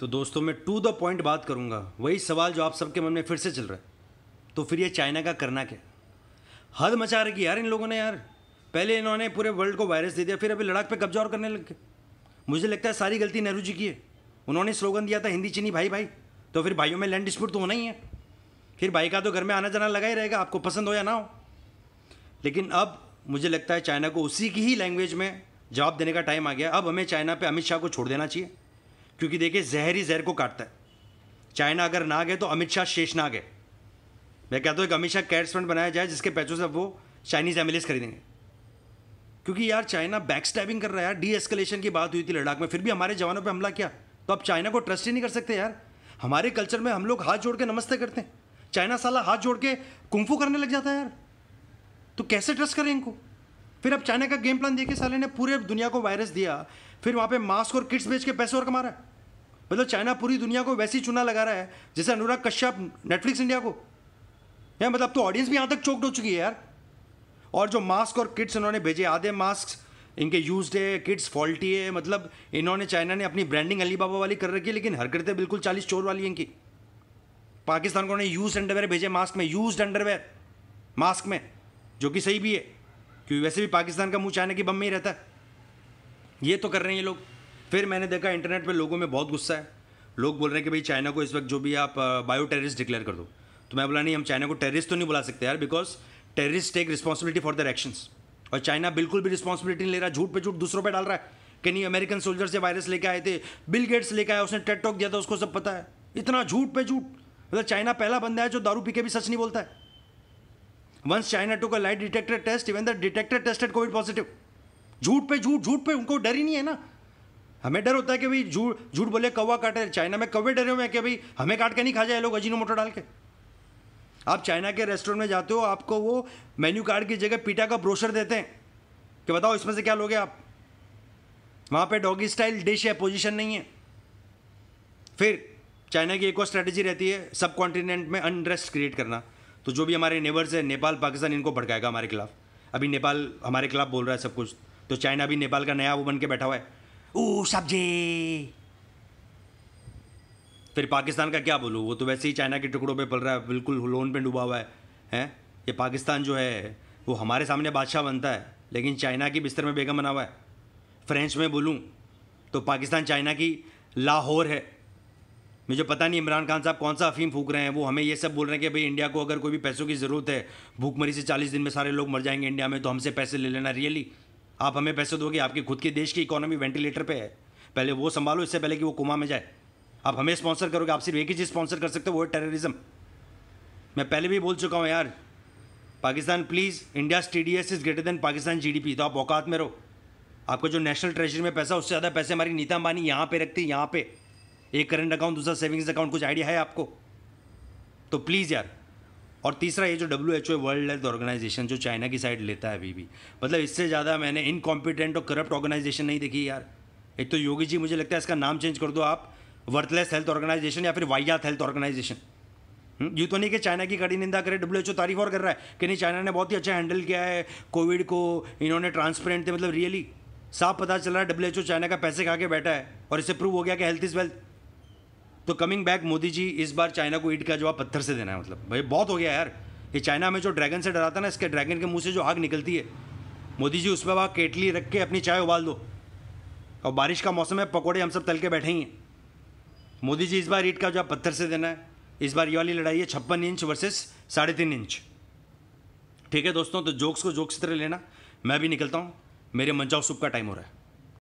तो दोस्तों मैं टू द पॉइंट बात करूँगा वही सवाल जो आप सबके मन में फिर से चल रहा है तो फिर ये चाइना का करना क्या हद मचा रखी यार इन लोगों ने यार पहले इन्होंने पूरे वर्ल्ड को वायरस दे दिया फिर अभी लड़ाक पे कब्जा और करने लग गए मुझे लगता है सारी गलती नेहरू जी की है उन्होंने स्लोगन दिया था हिंदी चीनी भाई भाई तो फिर भाइयों में लैंड डिस्प्यूट तो होना ही है फिर भाई का तो घर में आना जाना लगा ही रहेगा आपको पसंद हो या ना हो लेकिन अब मुझे लगता है चाइना को उसी की ही लैंग्वेज में जवाब देने का टाइम आ गया अब हमें चाइना पर अमित शाह को छोड़ देना चाहिए क्योंकि देखिए जहर ही जहर को काटता है चाइना अगर ना गए तो अमित शाह शेष ना गए मैं कहता हूँ एक अमित शाह कैट्स फंड बनाया जाए जिसके पैसों से वो चाइनीज़ एम खरीदेंगे क्योंकि यार चाइना बैक स्टैबिंग कर रहा है यार डी एस्केलेशन की बात हुई थी लद्दाख में फिर भी हमारे जवानों पर हमला किया तो आप चाइना को ट्रस्ट ही नहीं कर सकते यार हमारे कल्चर में हम लोग हाथ जोड़ के नमस्ते करते हैं चाइना साला हाथ जोड़ के कुंफू करने लग जाता है यार तो कैसे ट्रस्ट करें इनको फिर अब चाइना का गेम प्लान देखिए साले ने पूरे दुनिया को वायरस दिया फिर वहाँ पे मास्क और किट्स बेच के पैसे और कमा रहा है मतलब चाइना पूरी दुनिया को वैसी चुना लगा रहा है जैसे अनुराग कश्यप नेटफ्लिक्स इंडिया को यार मतलब तो ऑडियंस भी यहाँ तक चौकड हो चुकी है यार और जो मास्क और किट्स इन्होंने भेजे आधे मास्क इनके यूज है किड्स फॉल्टी है मतलब इन्होंने चाइना ने अपनी ब्रांडिंग अली बाबा वाली कर रखी है लेकिन हरकतें बिल्कुल चालीस चोर वाली इनकी पाकिस्तान को उन्होंने यूज अंडरवेयर भेजे मास्क में यूज अंडरवेयर मास्क में जो कि सही भी है क्योंकि वैसे भी पाकिस्तान का मुंह चाइना की बम में ही रहता है ये तो कर रहे हैं ये लोग फिर मैंने देखा इंटरनेट पे लोगों में बहुत गुस्सा है लोग बोल रहे हैं कि भाई चाइना को इस वक्त जो भी आप बायो टेररिस्ट डिक्लेयर कर दो तो मैं बोला नहीं हम चाइना को टेररिस्ट तो नहीं बुला सकते यार because terrorist take responsibility for their actions और चाइना बिल्कुल भी रिस्पॉन्सिबिलिटी नहीं ले रहा झूठ पे झूठ दूसरों पे डाल रहा है कि नहीं अमेरिकन सोल्जर से वायरस लेके आए थे बिल गेट्स लेके आया उसने टेट टॉक दिया था उसको सब पता है इतना झूठ पे झूठ मतलब चाइना पहला बंदा है जो दारू पी के भी सच नहीं बोलता है वंस चाइना टू का light detected test even the detector tested covid positive झूठ पे झूठ झूठ पे उनको डर ही नहीं है ना हमें डर होता है कि भाई झूठ झूठ बोले कौवा काटे चाइना में कौवे डरे हुए हैं कि भाई हमें काट के नहीं खा जाए लोग अजीनो मोटो डाल के आप चाइना के रेस्टोरेंट में जाते हो आपको वो मेन्यू कार्ड की जगह पीटा का ब्रोशर देते हैं कि बताओ इसमें से क्या लोगे आप वहाँ पे डॉगी स्टाइल डिश है पोजीशन नहीं है फिर चाइना की एक और स्ट्रैटेजी रहती है सब कॉन्टिनेंट में अनरेस्ट क्रिएट करना तो जो भी हमारे नेबर्स हैं नेपाल पाकिस्तान इनको भड़काएगा हमारे खिलाफ अभी नेपाल हमारे खिलाफ बोल रहा है सब कुछ तो चाइना भी नेपाल का नया वो बन के बैठा हुआ है ओ सब्जी फिर पाकिस्तान का क्या बोलूँ वो तो वैसे ही चाइना के टुकड़ों पे पल रहा है बिल्कुल लोन पे डूबा हुआ है हैं ये पाकिस्तान जो है वो हमारे सामने बादशाह बनता है लेकिन चाइना की बिस्तर में बेगम बना हुआ है फ्रेंच में बोलूँ तो पाकिस्तान चाइना की लाहौर है मुझे पता नहीं इमरान खान साहब कौन सा अफीम फूक रहे हैं वो हमें ये सब बोल रहे हैं कि भाई इंडिया को अगर कोई भी पैसों की ज़रूरत है भूखमरी से चालीस दिन में सारे लोग मर जाएंगे इंडिया में तो हमसे पैसे ले लेना रियली आप हमें पैसे दोगे आपके खुद के देश की इकोनॉमी वेंटिलेटर पे है पहले वो संभालो इससे पहले कि वो कुमा में जाए आप हमें स्पॉन्सर करोगे आप सिर्फ एक ही चीज़ स्पॉन्सर कर सकते हो वो है टेररिज्म मैं पहले भी बोल चुका हूँ यार Pakistan please India T D S is greater than Pakistan G D P तो आप औकात में रहो आपका जो नेशनल ट्रेजरी में पैसा उससे ज़्यादा पैसे हमारी नीता अंबानी यहाँ पे रखती है यहाँ पे एक करंट अकाउंट दूसरा सेविंग्स अकाउंट कुछ आइडिया है आपको तो प्लीज़ यार और तीसरा ये जो W H O world health organization जो चाइना की साइड लेता है अभी भी मतलब इससे ज़्यादा मैंने इनकॉम्पिटेंट और करप्ट ऑर्गेनाइजेशन नहीं देखी यार एक तो योगी जी मुझे लगता है इसका नाम चेंज कर दो आप वर्थलेस हेल्थ ऑर्गेनाइजेशन या फिर वाइयात हेल्थ ऑर्गेनाइजेशन यूँ तो नहीं कि चाइना की कड़ी निंदा करे डब्ल्यू एच ओ तारीफ और कर रहा है कि नहीं चाइना ने बहुत ही अच्छा हैंडल किया है कोविड को इन्होंने ट्रांसपेरेंट थे मतलब रियली साफ पता चल रहा है डब्ल्यू एच ओ चाइना का पैसे खा के बैठा है और इससे प्रूव हो गया कि हेल्थ इज़ वेल्थ तो कमिंग बैक मोदी जी इस बार चाइना को ईट का जवाब पत्थर से देना है मतलब भाई बहुत हो गया यार ये चाइना में जो ड्रैगन से डराता ना इसके ड्रैगन के मुंह से जो आग निकलती है मोदी जी उसमें वहाँ केटली रख के अपनी चाय उबाल दो और बारिश का मौसम है पकौड़े हम सब तल के बैठे ही हैं मोदी जी इस बार ईट का जवाब पत्थर से देना है इस बार ये वाली लड़ाई है छप्पन इंच वर्सेस साढ़े तीन इंच ठीक है दोस्तों तो जोक्स को जोक्स की तरह लेना मैं भी निकलता हूँ मेरे मंचाव सुप का टाइम हो रहा है